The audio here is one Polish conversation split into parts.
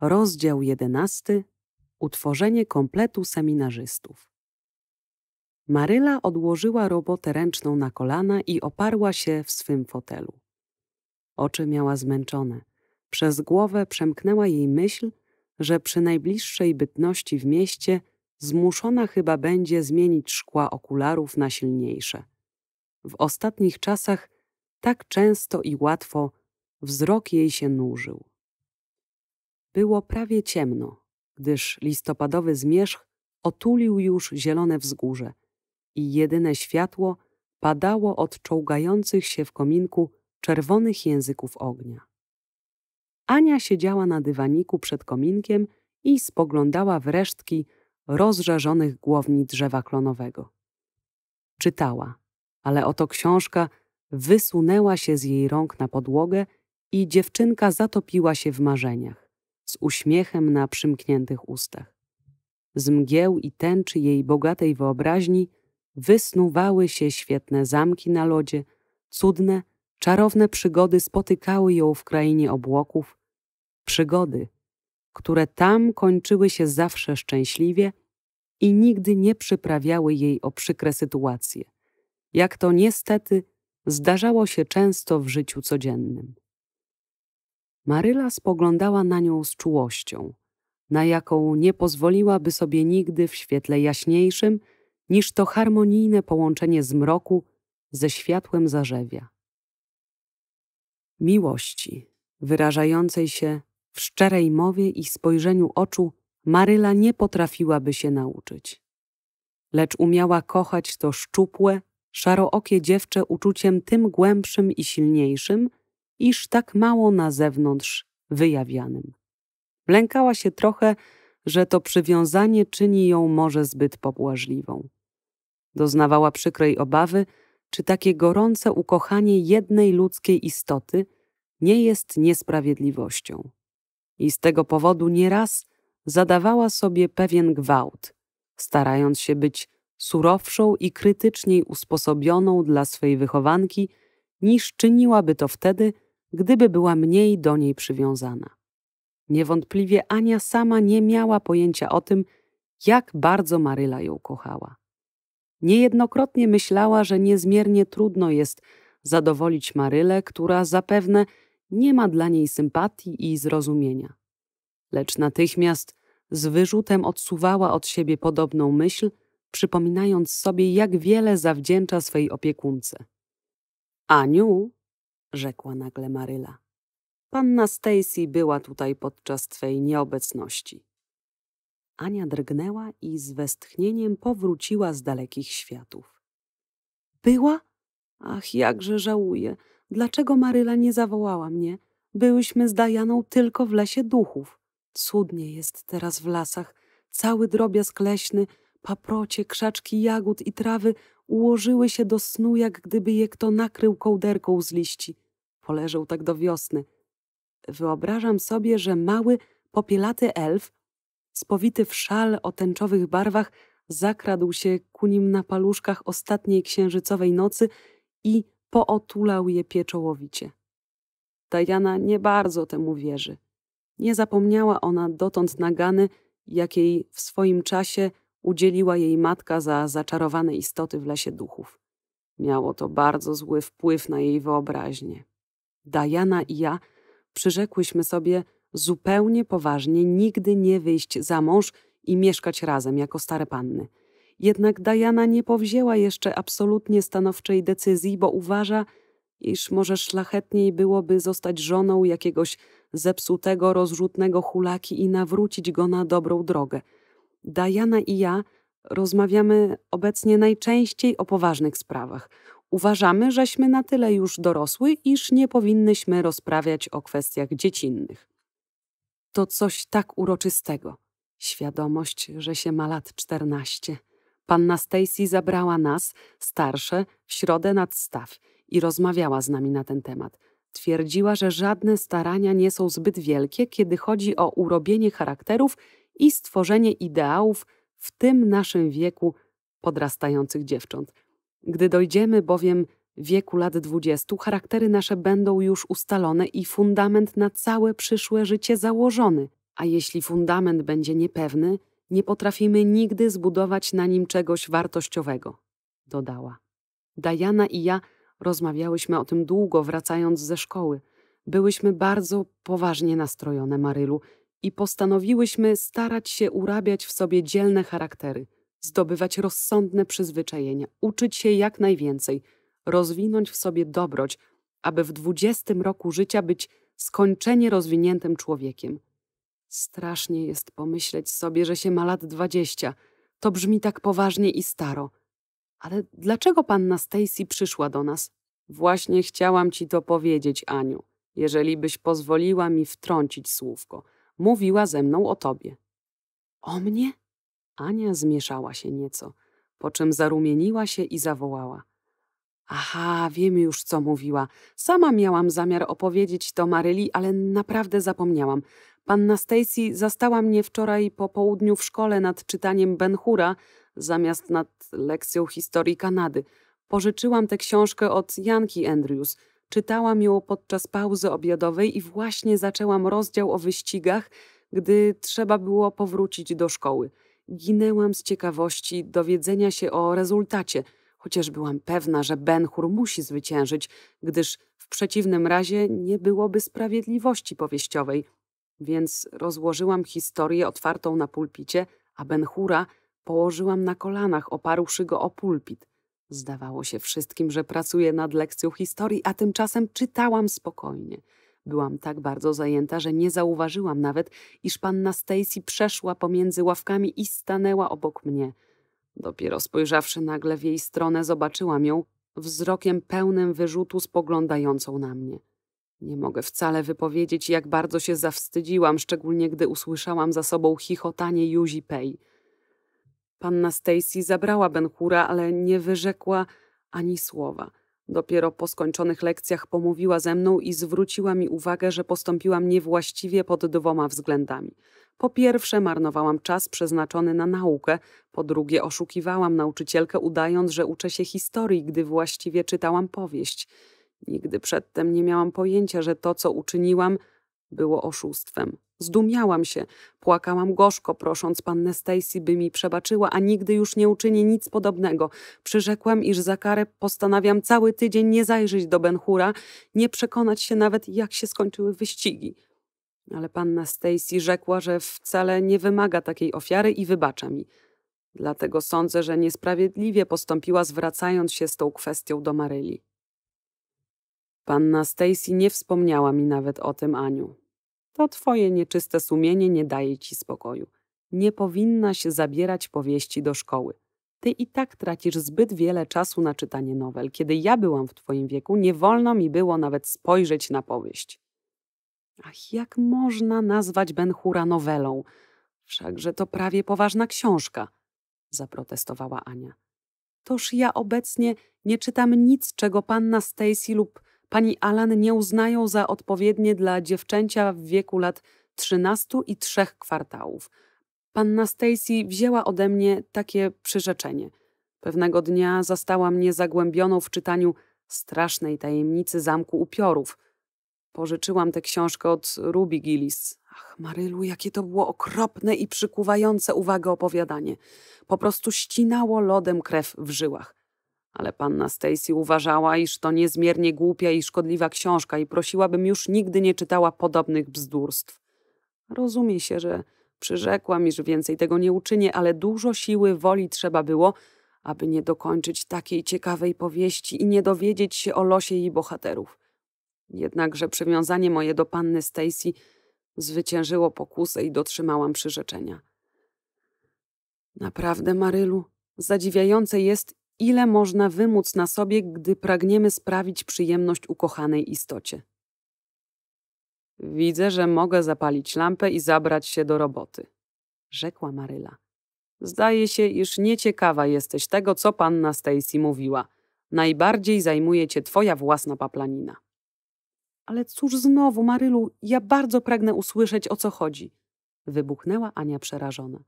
Rozdział 11. Utworzenie kompletu seminarzystów. Maryla odłożyła robotę ręczną na kolana i oparła się w swym fotelu. Oczy miała zmęczone. Przez głowę przemknęła jej myśl, że przy najbliższej bytności w mieście zmuszona chyba będzie zmienić szkła okularów na silniejsze. W ostatnich czasach tak często i łatwo wzrok jej się nużył. Było prawie ciemno, gdyż listopadowy zmierzch otulił już zielone wzgórze i jedyne światło padało od czołgających się w kominku czerwonych języków ognia. Ania siedziała na dywaniku przed kominkiem i spoglądała w resztki rozżarzonych głowni drzewa klonowego. Czytała, ale oto książka wysunęła się z jej rąk na podłogę i dziewczynka zatopiła się w marzeniach z uśmiechem na przymkniętych ustach. Z mgieł i tęczy jej bogatej wyobraźni wysnuwały się świetne zamki na lodzie, cudne, czarowne przygody spotykały ją w krainie obłoków. Przygody, które tam kończyły się zawsze szczęśliwie i nigdy nie przyprawiały jej o przykre sytuacje, jak to niestety zdarzało się często w życiu codziennym. Maryla spoglądała na nią z czułością, na jaką nie pozwoliłaby sobie nigdy w świetle jaśniejszym niż to harmonijne połączenie zmroku ze światłem zarzewia. Miłości, wyrażającej się w szczerej mowie i spojrzeniu oczu, Maryla nie potrafiłaby się nauczyć. Lecz umiała kochać to szczupłe, szarookie dziewczę uczuciem tym głębszym i silniejszym, iż tak mało na zewnątrz wyjawianym. Lękała się trochę, że to przywiązanie czyni ją może zbyt pobłażliwą. Doznawała przykrej obawy, czy takie gorące ukochanie jednej ludzkiej istoty nie jest niesprawiedliwością. I z tego powodu nieraz zadawała sobie pewien gwałt, starając się być surowszą i krytyczniej usposobioną dla swej wychowanki, niż czyniłaby to wtedy, gdyby była mniej do niej przywiązana. Niewątpliwie Ania sama nie miała pojęcia o tym, jak bardzo Maryla ją kochała. Niejednokrotnie myślała, że niezmiernie trudno jest zadowolić Marylę, która zapewne nie ma dla niej sympatii i zrozumienia. Lecz natychmiast z wyrzutem odsuwała od siebie podobną myśl, przypominając sobie, jak wiele zawdzięcza swej opiekunce. Aniu, rzekła nagle Maryla. Panna Stacy była tutaj podczas twej nieobecności. Ania drgnęła i z westchnieniem powróciła z dalekich światów. Była? Ach, jakże żałuję. Dlaczego Maryla nie zawołała mnie? Byłyśmy z Dajaną tylko w lesie duchów. Cudnie jest teraz w lasach. Cały drobiazg leśny, paprocie, krzaczki jagód i trawy ułożyły się do snu, jak gdyby je kto nakrył kołderką z liści poleżał tak do wiosny. Wyobrażam sobie, że mały, popielaty elf, spowity w szal o tęczowych barwach, zakradł się ku nim na paluszkach ostatniej księżycowej nocy i pootulał je pieczołowicie. Diana nie bardzo temu wierzy. Nie zapomniała ona dotąd nagany, jakiej w swoim czasie udzieliła jej matka za zaczarowane istoty w lesie duchów. Miało to bardzo zły wpływ na jej wyobraźnię. Diana i ja przyrzekłyśmy sobie zupełnie poważnie nigdy nie wyjść za mąż i mieszkać razem jako stare panny. Jednak Diana nie powzięła jeszcze absolutnie stanowczej decyzji, bo uważa, iż może szlachetniej byłoby zostać żoną jakiegoś zepsutego, rozrzutnego hulaki i nawrócić go na dobrą drogę. Diana i ja rozmawiamy obecnie najczęściej o poważnych sprawach uważamy, żeśmy na tyle już dorosły, iż nie powinnyśmy rozprawiać o kwestiach dziecinnych. To coś tak uroczystego. Świadomość, że się ma lat czternaście. Panna Stacy zabrała nas, starsze, w środę nad staw i rozmawiała z nami na ten temat. Twierdziła, że żadne starania nie są zbyt wielkie, kiedy chodzi o urobienie charakterów i stworzenie ideałów w tym naszym wieku podrastających dziewcząt – gdy dojdziemy bowiem wieku lat dwudziestu, charaktery nasze będą już ustalone i fundament na całe przyszłe życie założony, a jeśli fundament będzie niepewny, nie potrafimy nigdy zbudować na nim czegoś wartościowego, dodała. Dajana i ja rozmawiałyśmy o tym długo, wracając ze szkoły. Byłyśmy bardzo poważnie nastrojone, Marylu, i postanowiłyśmy starać się urabiać w sobie dzielne charaktery – zdobywać rozsądne przyzwyczajenia, uczyć się jak najwięcej, rozwinąć w sobie dobroć, aby w dwudziestym roku życia być skończenie rozwiniętym człowiekiem. Strasznie jest pomyśleć sobie, że się ma lat dwadzieścia. To brzmi tak poważnie i staro. Ale dlaczego panna Stacy przyszła do nas? Właśnie chciałam ci to powiedzieć, Aniu, jeżeli byś pozwoliła mi wtrącić słówko. Mówiła ze mną o tobie. O mnie? Ania zmieszała się nieco, po czym zarumieniła się i zawołała. Aha, wiem już, co mówiła. Sama miałam zamiar opowiedzieć to Maryli, ale naprawdę zapomniałam. Panna Stacy zastała mnie wczoraj po południu w szkole nad czytaniem Benhura, zamiast nad lekcją historii Kanady. Pożyczyłam tę książkę od Janki Andrews. Czytałam ją podczas pauzy obiadowej i właśnie zaczęłam rozdział o wyścigach, gdy trzeba było powrócić do szkoły ginęłam z ciekawości dowiedzenia się o rezultacie, chociaż byłam pewna, że Benchur musi zwyciężyć, gdyż w przeciwnym razie nie byłoby sprawiedliwości powieściowej. Więc rozłożyłam historię otwartą na pulpicie, a Benchura położyłam na kolanach, oparłszy go o pulpit. Zdawało się wszystkim, że pracuję nad lekcją historii, a tymczasem czytałam spokojnie – Byłam tak bardzo zajęta, że nie zauważyłam nawet, iż panna Stacy przeszła pomiędzy ławkami i stanęła obok mnie. Dopiero spojrzawszy nagle w jej stronę, zobaczyłam ją, wzrokiem pełnym wyrzutu spoglądającą na mnie. Nie mogę wcale wypowiedzieć, jak bardzo się zawstydziłam, szczególnie gdy usłyszałam za sobą chichotanie Juzi Pej. Panna Stacy zabrała Benhura, ale nie wyrzekła ani słowa – Dopiero po skończonych lekcjach pomówiła ze mną i zwróciła mi uwagę, że postąpiłam niewłaściwie pod dwoma względami. Po pierwsze, marnowałam czas przeznaczony na naukę, po drugie, oszukiwałam nauczycielkę, udając, że uczę się historii, gdy właściwie czytałam powieść. Nigdy przedtem nie miałam pojęcia, że to, co uczyniłam, było oszustwem. Zdumiałam się, płakałam gorzko, prosząc pannę Stacy, by mi przebaczyła, a nigdy już nie uczynię nic podobnego. Przyrzekłam, iż za karę postanawiam cały tydzień nie zajrzeć do Benhura, nie przekonać się nawet, jak się skończyły wyścigi. Ale panna Stacy rzekła, że wcale nie wymaga takiej ofiary i wybacza mi. Dlatego sądzę, że niesprawiedliwie postąpiła, zwracając się z tą kwestią do Maryli. Panna Stacy nie wspomniała mi nawet o tym Aniu. To twoje nieczyste sumienie nie daje ci spokoju. Nie powinnaś zabierać powieści do szkoły. Ty i tak tracisz zbyt wiele czasu na czytanie nowel. Kiedy ja byłam w twoim wieku, nie wolno mi było nawet spojrzeć na powieść. Ach, jak można nazwać Benhura nowelą? Wszakże to prawie poważna książka, zaprotestowała Ania. Toż ja obecnie nie czytam nic, czego panna Stacy lub pani Alan nie uznają za odpowiednie dla dziewczęcia w wieku lat 13 i 3 kwartałów. Panna Stacy wzięła ode mnie takie przyrzeczenie. Pewnego dnia zastała mnie zagłębioną w czytaniu strasznej tajemnicy zamku upiorów. Pożyczyłam tę książkę od Ruby Gillis. Ach, Marylu, jakie to było okropne i przykuwające uwagę opowiadanie. Po prostu ścinało lodem krew w żyłach ale panna Stacy uważała, iż to niezmiernie głupia i szkodliwa książka i prosiłabym już nigdy nie czytała podobnych bzdurstw. Rozumie się, że przyrzekłam, iż więcej tego nie uczynię, ale dużo siły woli trzeba było, aby nie dokończyć takiej ciekawej powieści i nie dowiedzieć się o losie jej bohaterów. Jednakże przywiązanie moje do panny Stacy zwyciężyło pokusę i dotrzymałam przyrzeczenia. Naprawdę, Marylu, zadziwiające jest, ile można wymóc na sobie, gdy pragniemy sprawić przyjemność ukochanej istocie. Widzę, że mogę zapalić lampę i zabrać się do roboty, rzekła Maryla. Zdaje się, iż nieciekawa jesteś tego, co panna Stacy mówiła. Najbardziej zajmuje cię twoja własna paplanina. Ale cóż znowu, Marylu, ja bardzo pragnę usłyszeć, o co chodzi. Wybuchnęła Ania przerażona.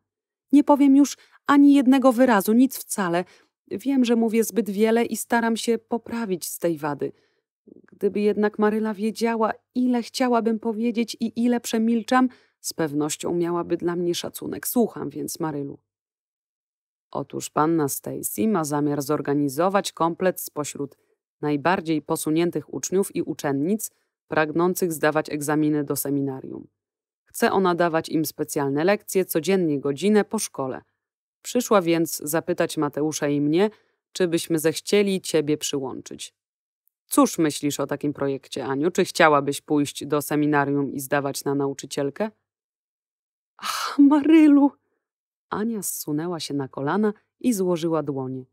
Nie powiem już ani jednego wyrazu, nic wcale. Wiem, że mówię zbyt wiele i staram się poprawić z tej wady. Gdyby jednak Maryla wiedziała, ile chciałabym powiedzieć i ile przemilczam, z pewnością miałaby dla mnie szacunek. Słucham więc, Marylu. Otóż panna Stacy ma zamiar zorganizować komplet spośród najbardziej posuniętych uczniów i uczennic pragnących zdawać egzaminy do seminarium. Chce ona dawać im specjalne lekcje codziennie godzinę po szkole, Przyszła więc zapytać Mateusza i mnie, czy byśmy zechcieli Ciebie przyłączyć. Cóż myślisz o takim projekcie, Aniu? Czy chciałabyś pójść do seminarium i zdawać na nauczycielkę? Ach, Marylu! Ania zsunęła się na kolana i złożyła dłonie.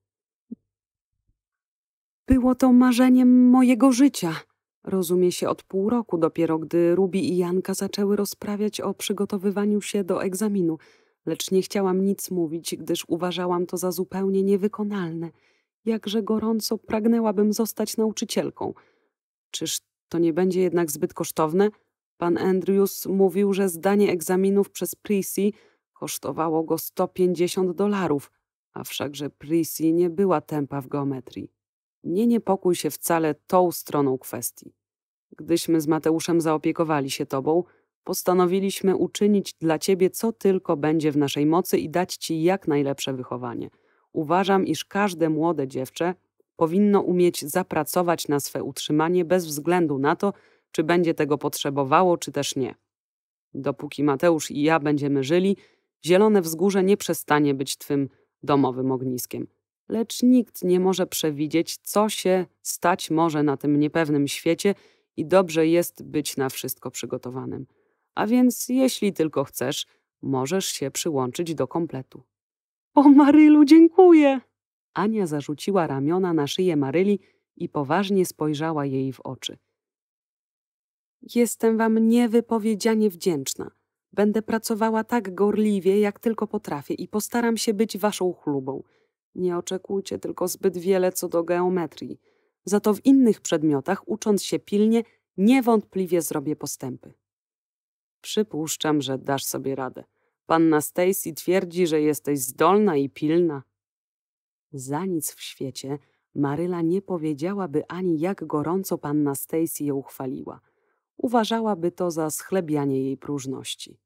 Było to marzeniem mojego życia. Rozumie się od pół roku dopiero, gdy Rubi i Janka zaczęły rozprawiać o przygotowywaniu się do egzaminu lecz nie chciałam nic mówić, gdyż uważałam to za zupełnie niewykonalne. Jakże gorąco pragnęłabym zostać nauczycielką. Czyż to nie będzie jednak zbyt kosztowne? Pan Andrews mówił, że zdanie egzaminów przez Prissy kosztowało go 150 dolarów, a wszakże Prissy nie była tempa w geometrii. Nie niepokój się wcale tą stroną kwestii. Gdyśmy z Mateuszem zaopiekowali się tobą, postanowiliśmy uczynić dla Ciebie, co tylko będzie w naszej mocy i dać Ci jak najlepsze wychowanie. Uważam, iż każde młode dziewczę powinno umieć zapracować na swe utrzymanie bez względu na to, czy będzie tego potrzebowało, czy też nie. Dopóki Mateusz i ja będziemy żyli, Zielone Wzgórze nie przestanie być Twym domowym ogniskiem. Lecz nikt nie może przewidzieć, co się stać może na tym niepewnym świecie i dobrze jest być na wszystko przygotowanym. A więc jeśli tylko chcesz, możesz się przyłączyć do kompletu. O Marylu, dziękuję! Ania zarzuciła ramiona na szyję Maryli i poważnie spojrzała jej w oczy. Jestem wam niewypowiedzianie wdzięczna. Będę pracowała tak gorliwie, jak tylko potrafię i postaram się być waszą chlubą. Nie oczekujcie tylko zbyt wiele co do geometrii. Za to w innych przedmiotach, ucząc się pilnie, niewątpliwie zrobię postępy. Przypuszczam, że dasz sobie radę. Panna Stacy twierdzi, że jesteś zdolna i pilna. Za nic w świecie Maryla nie powiedziałaby ani jak gorąco panna Stacy ją chwaliła. Uważałaby to za schlebianie jej próżności.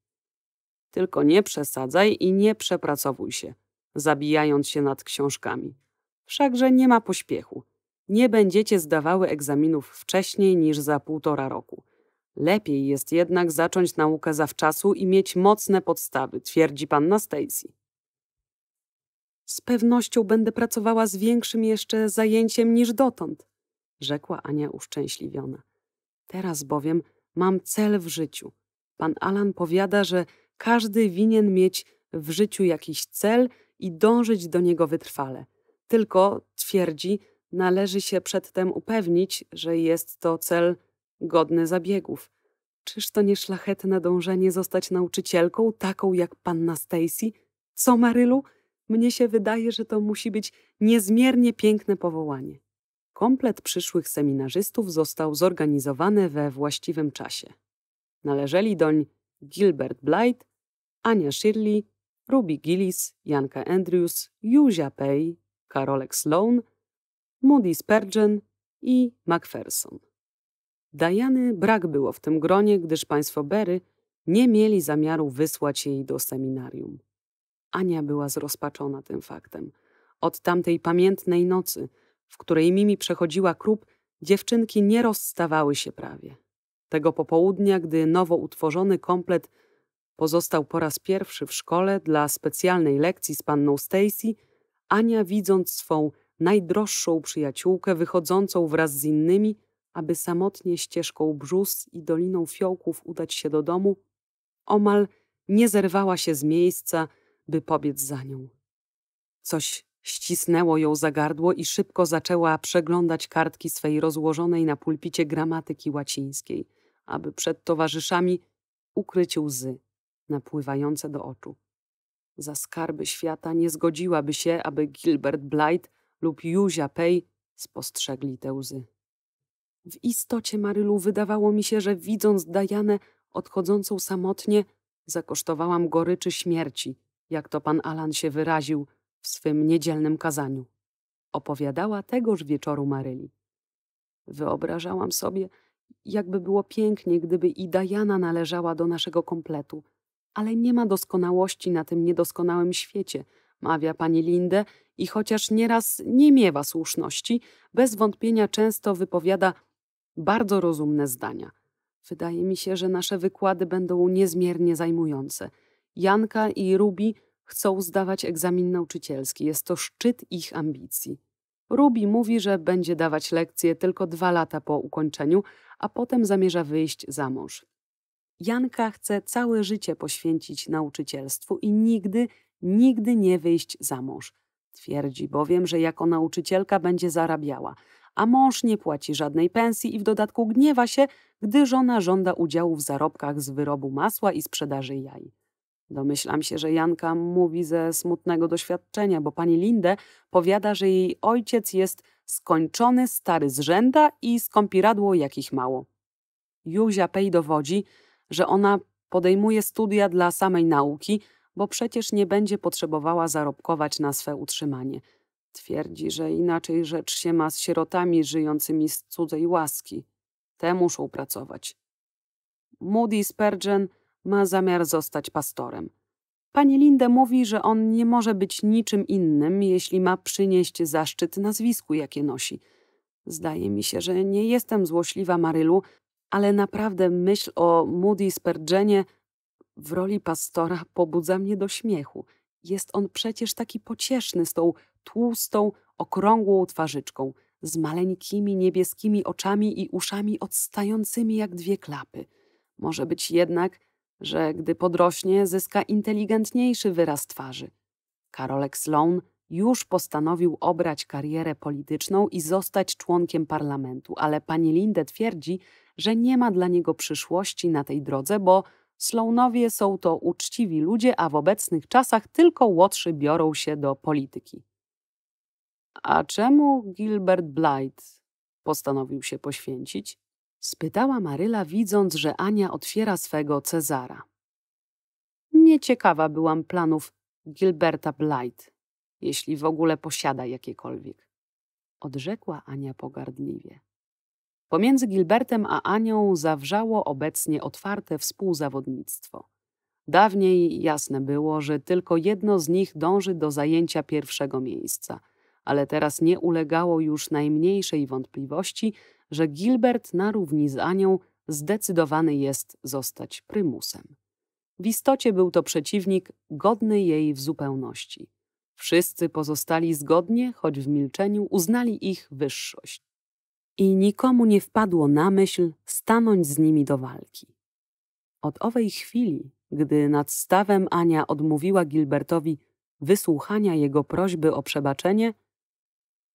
Tylko nie przesadzaj i nie przepracowuj się, zabijając się nad książkami. Wszakże nie ma pośpiechu. Nie będziecie zdawały egzaminów wcześniej niż za półtora roku. Lepiej jest jednak zacząć naukę zawczasu i mieć mocne podstawy, twierdzi panna Stacy. Z pewnością będę pracowała z większym jeszcze zajęciem niż dotąd, rzekła Ania uszczęśliwiona. Teraz bowiem mam cel w życiu. Pan Alan powiada, że każdy winien mieć w życiu jakiś cel i dążyć do niego wytrwale. Tylko, twierdzi, należy się przedtem upewnić, że jest to cel godne zabiegów. Czyż to nie szlachetne dążenie zostać nauczycielką, taką jak panna Stacy? Co, Marylu? Mnie się wydaje, że to musi być niezmiernie piękne powołanie. Komplet przyszłych seminarzystów został zorganizowany we właściwym czasie. Należeli doń Gilbert Blight, Ania Shirley, Ruby Gillis, Janka Andrews, Juzia Pei, Karolek Sloan, Moody Spurgeon i Macpherson. Dajany brak było w tym gronie, gdyż państwo Bery nie mieli zamiaru wysłać jej do seminarium. Ania była zrozpaczona tym faktem. Od tamtej pamiętnej nocy, w której Mimi przechodziła krup dziewczynki nie rozstawały się prawie. Tego popołudnia, gdy nowo utworzony komplet pozostał po raz pierwszy w szkole dla specjalnej lekcji z panną Stacy, Ania widząc swą najdroższą przyjaciółkę wychodzącą wraz z innymi, aby samotnie ścieżką brzus i doliną fiołków udać się do domu, omal nie zerwała się z miejsca, by pobiec za nią. Coś ścisnęło ją za gardło i szybko zaczęła przeglądać kartki swej rozłożonej na pulpicie gramatyki łacińskiej, aby przed towarzyszami ukryć łzy napływające do oczu. Za skarby świata nie zgodziłaby się, aby Gilbert Blight lub Józia Pej spostrzegli te łzy. W istocie, Marylu, wydawało mi się, że widząc Dajanę odchodzącą samotnie, zakosztowałam goryczy śmierci, jak to pan Alan się wyraził w swym niedzielnym kazaniu. Opowiadała tegoż wieczoru Maryli. Wyobrażałam sobie, jakby było pięknie, gdyby i Dajana należała do naszego kompletu. Ale nie ma doskonałości na tym niedoskonałym świecie, mawia pani Linde i chociaż nieraz nie miewa słuszności, bez wątpienia często wypowiada bardzo rozumne zdania. Wydaje mi się, że nasze wykłady będą niezmiernie zajmujące. Janka i Rubi chcą zdawać egzamin nauczycielski. Jest to szczyt ich ambicji. Rubi mówi, że będzie dawać lekcje tylko dwa lata po ukończeniu, a potem zamierza wyjść za mąż. Janka chce całe życie poświęcić nauczycielstwu i nigdy, nigdy nie wyjść za mąż. Twierdzi bowiem, że jako nauczycielka będzie zarabiała, a mąż nie płaci żadnej pensji i w dodatku gniewa się, gdy żona żąda udziału w zarobkach z wyrobu masła i sprzedaży jaj. Domyślam się, że Janka mówi ze smutnego doświadczenia, bo pani Lindę powiada, że jej ojciec jest skończony, stary z rzęda i skąpiradło jakich mało. Józia Pej dowodzi, że ona podejmuje studia dla samej nauki, bo przecież nie będzie potrzebowała zarobkować na swe utrzymanie – Twierdzi, że inaczej rzecz się ma z sierotami żyjącymi z cudzej łaski. Te muszą pracować. Moody Spurgeon ma zamiar zostać pastorem. Pani Linde mówi, że on nie może być niczym innym, jeśli ma przynieść zaszczyt nazwisku, jakie nosi. Zdaje mi się, że nie jestem złośliwa Marylu, ale naprawdę myśl o Moody Spurgeonie w roli pastora pobudza mnie do śmiechu – jest on przecież taki pocieszny z tą tłustą, okrągłą twarzyczką, z maleńkimi niebieskimi oczami i uszami odstającymi jak dwie klapy. Może być jednak, że gdy podrośnie, zyska inteligentniejszy wyraz twarzy. Karolek Sloan już postanowił obrać karierę polityczną i zostać członkiem parlamentu, ale pani Linde twierdzi, że nie ma dla niego przyszłości na tej drodze, bo Sloanowie są to uczciwi ludzie, a w obecnych czasach tylko łotrzy biorą się do polityki. A czemu Gilbert Blythe postanowił się poświęcić? Spytała Maryla, widząc, że Ania otwiera swego Cezara. Nieciekawa byłam planów Gilberta Blythe, jeśli w ogóle posiada jakiekolwiek. Odrzekła Ania pogardliwie. Pomiędzy Gilbertem a Anią zawrzało obecnie otwarte współzawodnictwo. Dawniej jasne było, że tylko jedno z nich dąży do zajęcia pierwszego miejsca, ale teraz nie ulegało już najmniejszej wątpliwości, że Gilbert na równi z Anią zdecydowany jest zostać prymusem. W istocie był to przeciwnik godny jej w zupełności. Wszyscy pozostali zgodnie, choć w milczeniu, uznali ich wyższość i nikomu nie wpadło na myśl stanąć z nimi do walki. Od owej chwili, gdy nad stawem Ania odmówiła Gilbertowi wysłuchania jego prośby o przebaczenie,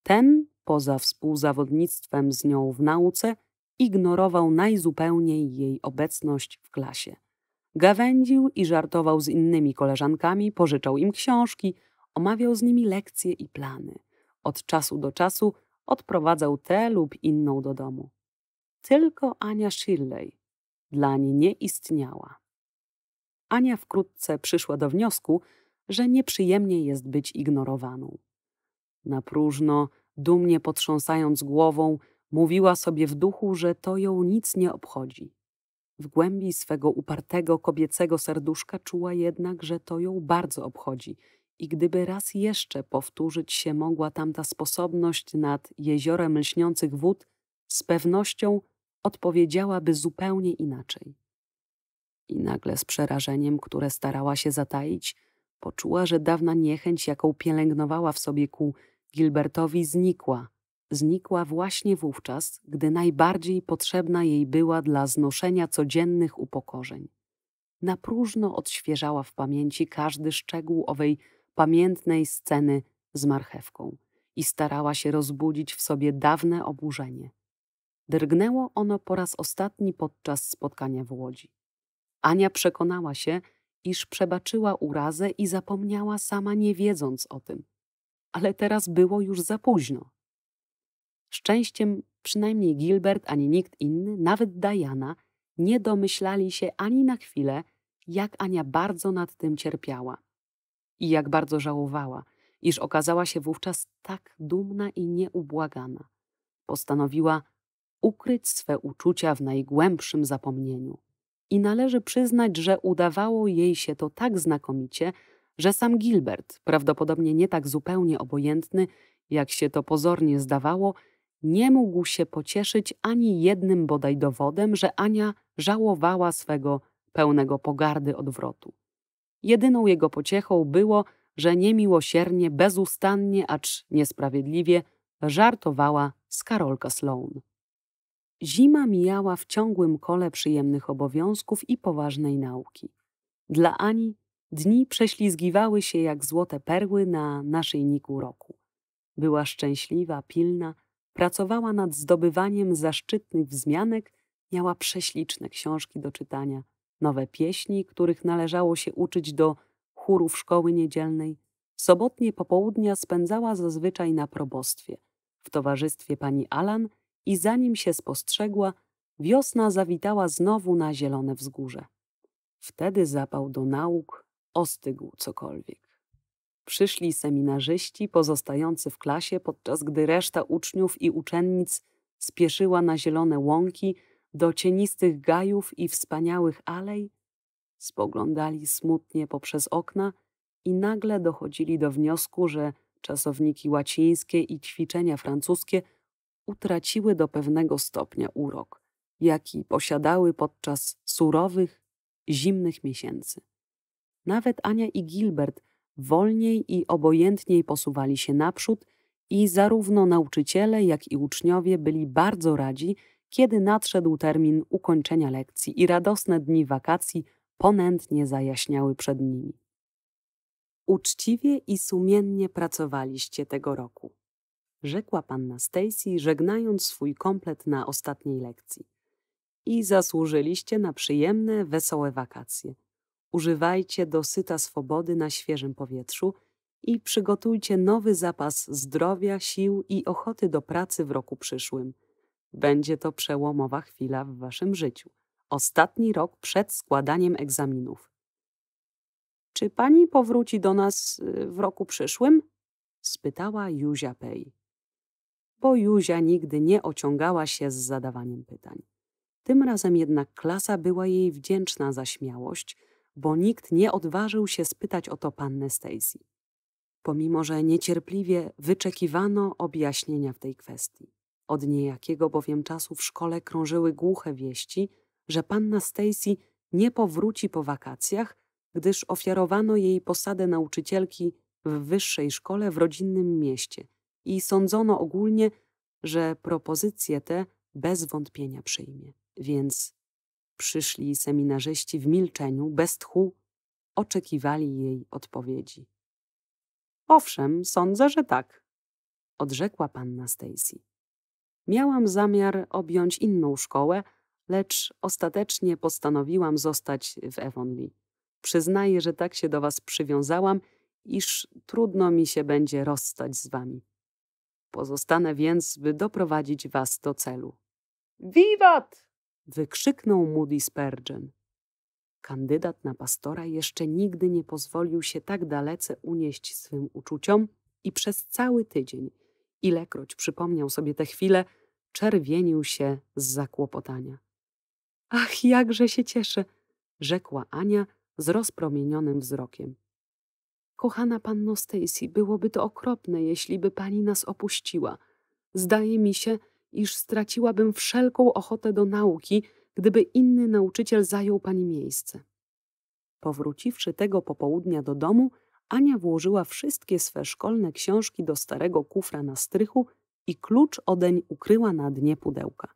ten, poza współzawodnictwem z nią w nauce, ignorował najzupełniej jej obecność w klasie. Gawędził i żartował z innymi koleżankami, pożyczał im książki, omawiał z nimi lekcje i plany. Od czasu do czasu – odprowadzał tę lub inną do domu. Tylko Ania Shirley dla niej nie istniała. Ania wkrótce przyszła do wniosku, że nieprzyjemnie jest być ignorowaną. Na próżno, dumnie potrząsając głową, mówiła sobie w duchu, że to ją nic nie obchodzi. W głębi swego upartego kobiecego serduszka czuła jednak, że to ją bardzo obchodzi i gdyby raz jeszcze powtórzyć się mogła tamta sposobność nad jeziorem lśniących wód, z pewnością odpowiedziałaby zupełnie inaczej. I nagle z przerażeniem, które starała się zataić, poczuła, że dawna niechęć, jaką pielęgnowała w sobie ku Gilbertowi, znikła. Znikła właśnie wówczas, gdy najbardziej potrzebna jej była dla znoszenia codziennych upokorzeń. Na próżno odświeżała w pamięci każdy szczegół owej pamiętnej sceny z marchewką i starała się rozbudzić w sobie dawne oburzenie. Drgnęło ono po raz ostatni podczas spotkania w Łodzi. Ania przekonała się, iż przebaczyła urazę i zapomniała sama nie wiedząc o tym. Ale teraz było już za późno. Szczęściem przynajmniej Gilbert ani nikt inny, nawet Diana, nie domyślali się ani na chwilę, jak Ania bardzo nad tym cierpiała i jak bardzo żałowała, iż okazała się wówczas tak dumna i nieubłagana. Postanowiła ukryć swe uczucia w najgłębszym zapomnieniu. I należy przyznać, że udawało jej się to tak znakomicie, że sam Gilbert, prawdopodobnie nie tak zupełnie obojętny, jak się to pozornie zdawało, nie mógł się pocieszyć ani jednym bodaj dowodem, że Ania żałowała swego pełnego pogardy odwrotu. Jedyną jego pociechą było, że niemiłosiernie, bezustannie, acz niesprawiedliwie żartowała z Karolka Sloan. Zima mijała w ciągłym kole przyjemnych obowiązków i poważnej nauki. Dla Ani dni prześlizgiwały się jak złote perły na naszyjniku roku. Była szczęśliwa, pilna, pracowała nad zdobywaniem zaszczytnych wzmianek, miała prześliczne książki do czytania – nowe pieśni, których należało się uczyć do chórów szkoły niedzielnej, sobotnie popołudnia spędzała zazwyczaj na probostwie, w towarzystwie pani Alan i zanim się spostrzegła, wiosna zawitała znowu na zielone wzgórze. Wtedy zapał do nauk ostygł cokolwiek. Przyszli seminarzyści pozostający w klasie, podczas gdy reszta uczniów i uczennic spieszyła na zielone łąki, do cienistych gajów i wspaniałych alej, spoglądali smutnie poprzez okna i nagle dochodzili do wniosku, że czasowniki łacińskie i ćwiczenia francuskie utraciły do pewnego stopnia urok, jaki posiadały podczas surowych, zimnych miesięcy. Nawet Ania i Gilbert wolniej i obojętniej posuwali się naprzód i zarówno nauczyciele, jak i uczniowie byli bardzo radzi, kiedy nadszedł termin ukończenia lekcji i radosne dni wakacji ponętnie zajaśniały przed nimi. Uczciwie i sumiennie pracowaliście tego roku, rzekła panna Stacy, żegnając swój komplet na ostatniej lekcji. I zasłużyliście na przyjemne, wesołe wakacje. Używajcie dosyta swobody na świeżym powietrzu i przygotujcie nowy zapas zdrowia, sił i ochoty do pracy w roku przyszłym – będzie to przełomowa chwila w waszym życiu. Ostatni rok przed składaniem egzaminów. Czy pani powróci do nas y, w roku przyszłym? spytała Józia Pej. Bo Józia nigdy nie ociągała się z zadawaniem pytań. Tym razem jednak klasa była jej wdzięczna za śmiałość, bo nikt nie odważył się spytać o to pannę Stacy, pomimo że niecierpliwie wyczekiwano objaśnienia w tej kwestii. Od niejakiego bowiem czasu w szkole krążyły głuche wieści, że panna Stacy nie powróci po wakacjach, gdyż ofiarowano jej posadę nauczycielki w wyższej szkole w rodzinnym mieście i sądzono ogólnie, że propozycje te bez wątpienia przyjmie. Więc przyszli seminarzyści w milczeniu, bez tchu, oczekiwali jej odpowiedzi. Owszem, sądzę, że tak, odrzekła panna Stacy. Miałam zamiar objąć inną szkołę, lecz ostatecznie postanowiłam zostać w Evonli. Przyznaję, że tak się do was przywiązałam, iż trudno mi się będzie rozstać z wami. Pozostanę więc, by doprowadzić was do celu. Wiwat! wykrzyknął Moody Spurgeon. Kandydat na pastora jeszcze nigdy nie pozwolił się tak dalece unieść swym uczuciom i przez cały tydzień – Ilekroć przypomniał sobie tę chwilę, czerwienił się z zakłopotania. Ach, jakże się cieszę, rzekła Ania z rozpromienionym wzrokiem. Kochana panno Stacy, byłoby to okropne, jeśli by pani nas opuściła. Zdaje mi się, iż straciłabym wszelką ochotę do nauki, gdyby inny nauczyciel zajął pani miejsce. Powróciwszy tego popołudnia do domu, Ania włożyła wszystkie swe szkolne książki do starego kufra na strychu i klucz odeń ukryła na dnie pudełka.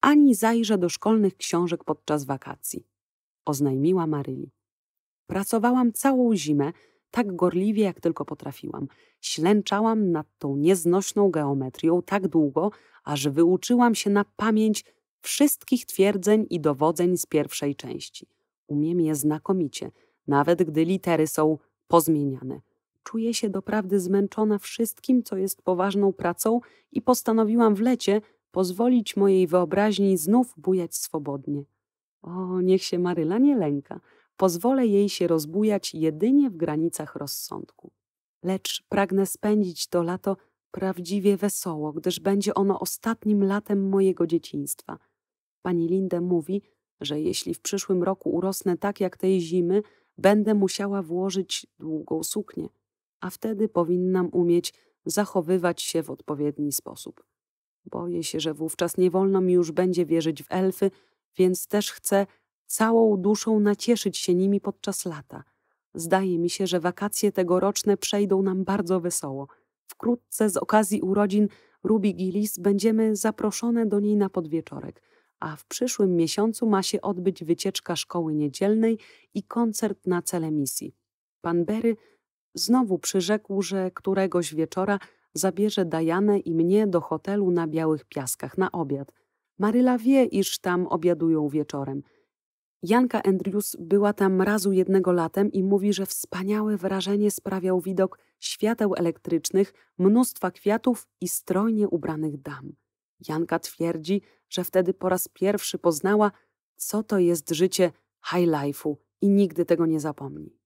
Ani zajrza do szkolnych książek podczas wakacji, oznajmiła Maryli. Pracowałam całą zimę, tak gorliwie jak tylko potrafiłam. Ślęczałam nad tą nieznośną geometrią tak długo, aż wyuczyłam się na pamięć wszystkich twierdzeń i dowodzeń z pierwszej części. Umiem je znakomicie – nawet gdy litery są pozmieniane. Czuję się doprawdy zmęczona wszystkim, co jest poważną pracą i postanowiłam w lecie pozwolić mojej wyobraźni znów bujać swobodnie. O, niech się Maryla nie lęka. Pozwolę jej się rozbujać jedynie w granicach rozsądku. Lecz pragnę spędzić to lato prawdziwie wesoło, gdyż będzie ono ostatnim latem mojego dzieciństwa. Pani Linde mówi, że jeśli w przyszłym roku urosnę tak jak tej zimy, będę musiała włożyć długą suknię, a wtedy powinnam umieć zachowywać się w odpowiedni sposób. Boję się, że wówczas nie wolno mi już będzie wierzyć w elfy, więc też chcę całą duszą nacieszyć się nimi podczas lata. Zdaje mi się, że wakacje tegoroczne przejdą nam bardzo wesoło. Wkrótce z okazji urodzin Ruby Gillis będziemy zaproszone do niej na podwieczorek – a w przyszłym miesiącu ma się odbyć wycieczka szkoły niedzielnej i koncert na cele misji. Pan Berry znowu przyrzekł, że któregoś wieczora zabierze Dajanę i mnie do hotelu na Białych Piaskach na obiad. Maryla wie, iż tam obiadują wieczorem. Janka Andrews była tam razu jednego latem i mówi, że wspaniałe wrażenie sprawiał widok świateł elektrycznych, mnóstwa kwiatów i strojnie ubranych dam. Janka twierdzi, że wtedy po raz pierwszy poznała, co to jest życie high life'u i nigdy tego nie zapomni.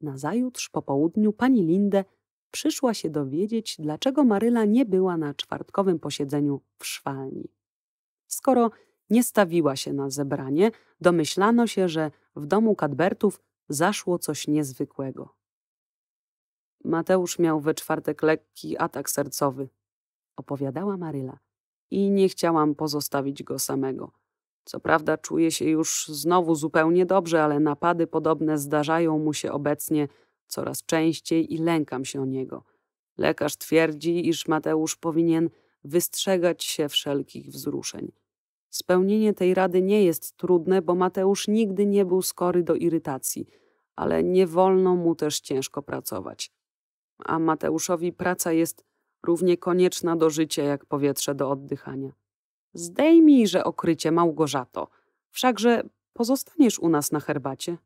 Nazajutrz po południu pani Lindę przyszła się dowiedzieć, dlaczego Maryla nie była na czwartkowym posiedzeniu w szwalni. Skoro nie stawiła się na zebranie, domyślano się, że w domu Kadbertów zaszło coś niezwykłego. Mateusz miał we czwartek lekki atak sercowy, opowiadała Maryla i nie chciałam pozostawić go samego. Co prawda czuję się już znowu zupełnie dobrze, ale napady podobne zdarzają mu się obecnie coraz częściej i lękam się o niego. Lekarz twierdzi, iż Mateusz powinien wystrzegać się wszelkich wzruszeń. Spełnienie tej rady nie jest trudne, bo Mateusz nigdy nie był skory do irytacji, ale nie wolno mu też ciężko pracować. A Mateuszowi praca jest równie konieczna do życia jak powietrze do oddychania. Zdejmijże okrycie, Małgorzato, wszakże pozostaniesz u nas na herbacie.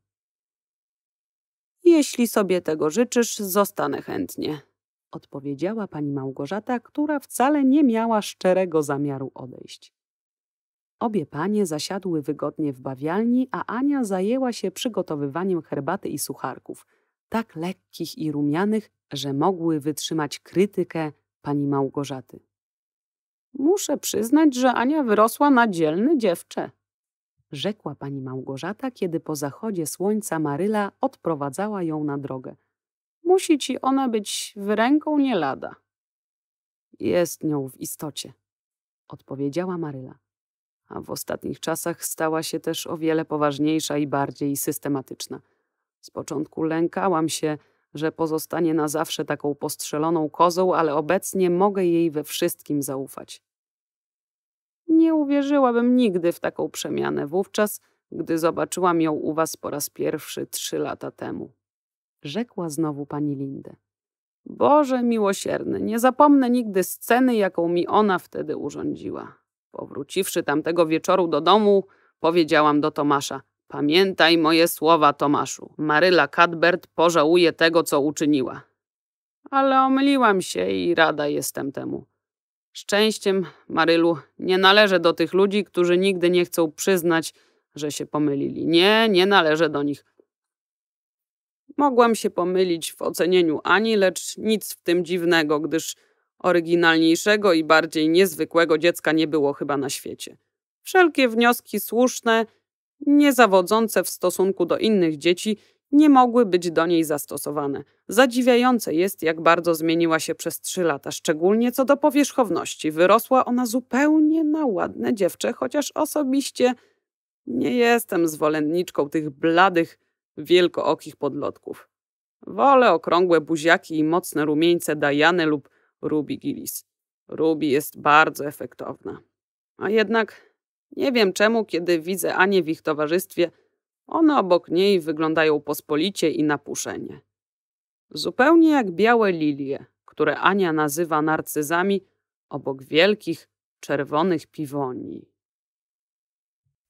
Jeśli sobie tego życzysz, zostanę chętnie, odpowiedziała pani Małgorzata, która wcale nie miała szczerego zamiaru odejść. Obie panie zasiadły wygodnie w bawialni, a Ania zajęła się przygotowywaniem herbaty i sucharków, tak lekkich i rumianych, że mogły wytrzymać krytykę pani Małgorzaty. Muszę przyznać, że Ania wyrosła na dzielne dziewczę, rzekła pani Małgorzata, kiedy po zachodzie słońca Maryla odprowadzała ją na drogę. Musi ci ona być w ręką nie lada. Jest nią w istocie, odpowiedziała Maryla. A w ostatnich czasach stała się też o wiele poważniejsza i bardziej systematyczna. Z początku lękałam się, że pozostanie na zawsze taką postrzeloną kozą, ale obecnie mogę jej we wszystkim zaufać. Nie uwierzyłabym nigdy w taką przemianę wówczas, gdy zobaczyłam ją u was po raz pierwszy trzy lata temu. Rzekła znowu pani Lindę. Boże miłosierny, nie zapomnę nigdy sceny, jaką mi ona wtedy urządziła. Powróciwszy tamtego wieczoru do domu, powiedziałam do Tomasza – Pamiętaj moje słowa, Tomaszu. Maryla Cadbert pożałuje tego, co uczyniła. Ale omyliłam się i rada jestem temu. Szczęściem, Marylu, nie należę do tych ludzi, którzy nigdy nie chcą przyznać, że się pomylili. Nie, nie należę do nich. Mogłam się pomylić w ocenieniu Ani, lecz nic w tym dziwnego, gdyż oryginalniejszego i bardziej niezwykłego dziecka nie było chyba na świecie. Wszelkie wnioski słuszne – niezawodzące w stosunku do innych dzieci, nie mogły być do niej zastosowane. Zadziwiające jest, jak bardzo zmieniła się przez trzy lata, szczególnie co do powierzchowności. Wyrosła ona zupełnie na ładne dziewczę, chociaż osobiście nie jestem zwolenniczką tych bladych, wielkookich podlotków. Wolę okrągłe buziaki i mocne rumieńce Dajany lub Ruby Gillis. Ruby jest bardzo efektowna. A jednak nie wiem czemu, kiedy widzę Anię w ich towarzystwie, one obok niej wyglądają pospolicie i napuszenie. Zupełnie jak białe lilie, które Ania nazywa narcyzami, obok wielkich, czerwonych piwoni.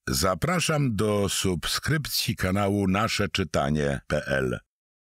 Zapraszam do subskrypcji kanału Czytanie.pl.